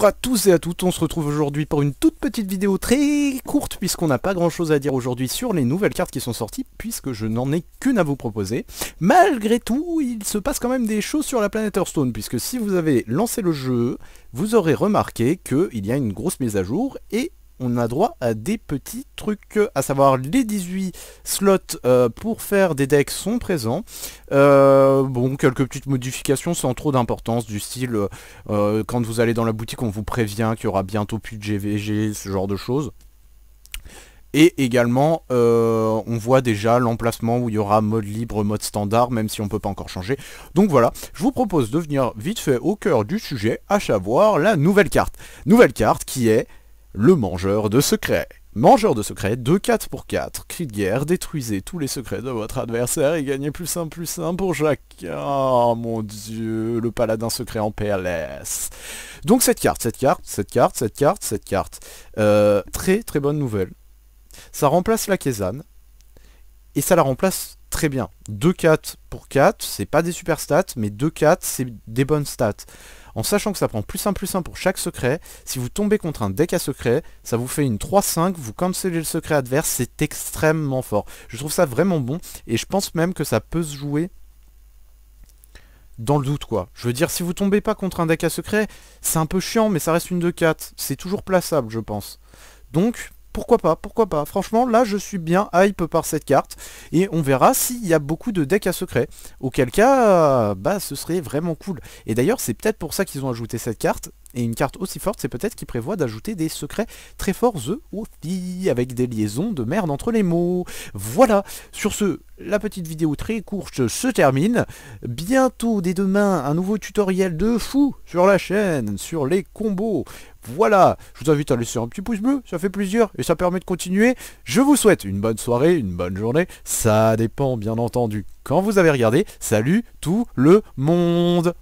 Bonjour à tous et à toutes, on se retrouve aujourd'hui pour une toute petite vidéo très courte puisqu'on n'a pas grand chose à dire aujourd'hui sur les nouvelles cartes qui sont sorties puisque je n'en ai qu'une à vous proposer. Malgré tout, il se passe quand même des choses sur la planète Hearthstone puisque si vous avez lancé le jeu, vous aurez remarqué qu'il y a une grosse mise à jour et on a droit à des petits trucs, à savoir les 18 slots euh, pour faire des decks sont présents. Euh, bon, quelques petites modifications sans trop d'importance, du style euh, quand vous allez dans la boutique, on vous prévient qu'il y aura bientôt plus de GVG, ce genre de choses. Et également, on voit déjà l'emplacement où il y aura mode libre, mode standard, même si on ne peut pas encore changer. Donc voilà, je vous propose de venir vite fait au cœur du sujet, à savoir la nouvelle carte. Nouvelle carte qui est le mangeur de secrets. Mangeur de secrets, 2 4 pour 4, cri de guerre, détruisez tous les secrets de votre adversaire et gagnez plus 1 plus 1 pour Jacques. Oh mon dieu, le paladin secret en PLS. Donc cette carte, cette carte, cette carte, cette carte, cette carte. Euh, très très bonne nouvelle. Ça remplace la Kezan, et ça la remplace très bien. 2-4 pour 4, c'est pas des super stats, mais 2-4 c'est des bonnes stats. En sachant que ça prend plus 1 plus 1 pour chaque secret, si vous tombez contre un deck à secret, ça vous fait une 3-5, vous cancelez le secret adverse, c'est extrêmement fort. Je trouve ça vraiment bon, et je pense même que ça peut se jouer dans le doute quoi. Je veux dire, si vous tombez pas contre un deck à secret, c'est un peu chiant, mais ça reste une 2-4. C'est toujours plaçable, je pense. Donc, pourquoi pas, pourquoi pas. Franchement, là, je suis bien hype par cette carte. Et on verra s'il y a beaucoup de decks à secret. Auquel cas, bah, ce serait vraiment cool. Et d'ailleurs, c'est peut-être pour ça qu'ils ont ajouté cette carte. Et une carte aussi forte, c'est peut-être qu'il prévoit d'ajouter des secrets très forts eux filles, avec des liaisons de merde entre les mots. Voilà, sur ce, la petite vidéo très courte se termine. Bientôt, dès demain, un nouveau tutoriel de fou sur la chaîne, sur les combos. Voilà, je vous invite à laisser un petit pouce bleu, ça fait plaisir et ça permet de continuer. Je vous souhaite une bonne soirée, une bonne journée, ça dépend bien entendu quand vous avez regardé. Salut tout le monde